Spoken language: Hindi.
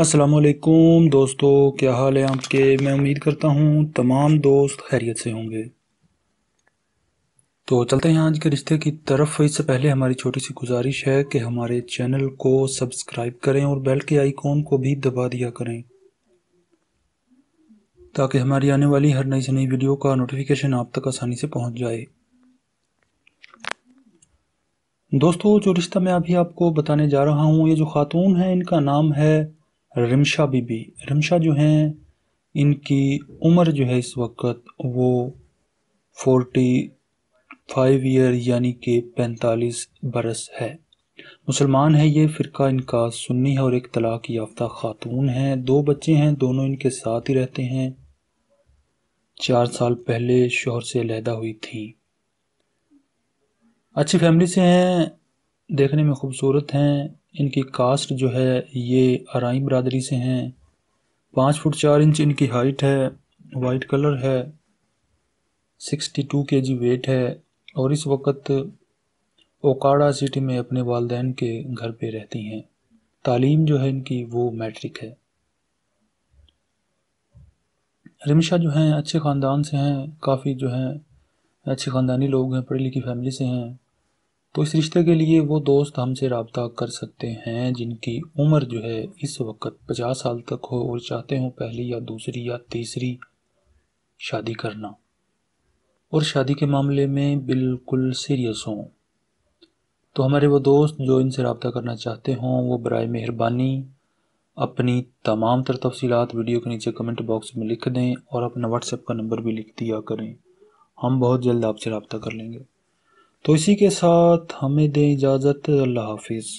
असलकुम दोस्तों क्या हाल है आपके मैं उम्मीद करता हूँ तमाम दोस्त खैरियत से होंगे तो चलते हैं आज के रिश्ते की तरफ इससे पहले हमारी छोटी सी गुजारिश है कि हमारे चैनल को सब्सक्राइब करें और बेल के आइकॉन को भी दबा दिया करें ताकि हमारी आने वाली हर नई से नई वीडियो का नोटिफिकेशन आप तक आसानी से पहुंच जाए दोस्तों जो रिश्ता मैं अभी आपको बताने जा रहा हूँ ये जो खातून है इनका नाम है रमशा बीबी रमशा जो हैं इनकी उम्र जो है इस वक्त वो फोर्टी फाइव ईयर यानी कि पैंतालीस बरस है मुसलमान है ये फ़िरका इनका सुन्नी है और एक तलाक याफ्ता खातून है दो बच्चे हैं दोनों इनके साथ ही रहते हैं चार साल पहले शोहर से लहदा हुई थी अच्छी फैमिली से हैं देखने में ख़ूबसूरत हैं इनकी कास्ट जो है ये आरई बरदरी से हैं पाँच फुट चार इंच इनकी हाइट है वाइट कलर है sixty two K G wait है और इस वक्त ओकाड़ा सिटी में अपने वालदेन के घर पे रहती हैं तालीम जो है इनकी वो मैट्रिक है रिमशा जो हैं अच्छे ख़ानदान से हैं काफ़ी जो हैं अच्छे ख़ानदानी लोग हैं पढ़ी लिखी फैमिली से हैं तो इस रिश्ते के लिए वो दोस्त हमसे रबता कर सकते हैं जिनकी उम्र जो है इस वक्त पचास साल तक हो और चाहते हों पहली या दूसरी या तीसरी शादी करना और शादी के मामले में बिल्कुल सीरियस हों तो हमारे वो दोस्त जो इनसे रबता करना चाहते हों वो बर मेहरबानी अपनी तमाम तर तफसीत वीडियो के नीचे कमेंट बॉक्स में लिख दें और अपना व्हाट्सएप का नंबर भी लिख दिया करें हम बहुत जल्द आपसे रबता कर लेंगे तो इसी के साथ हमें दें इजाज़त अल्लाह हाफिज़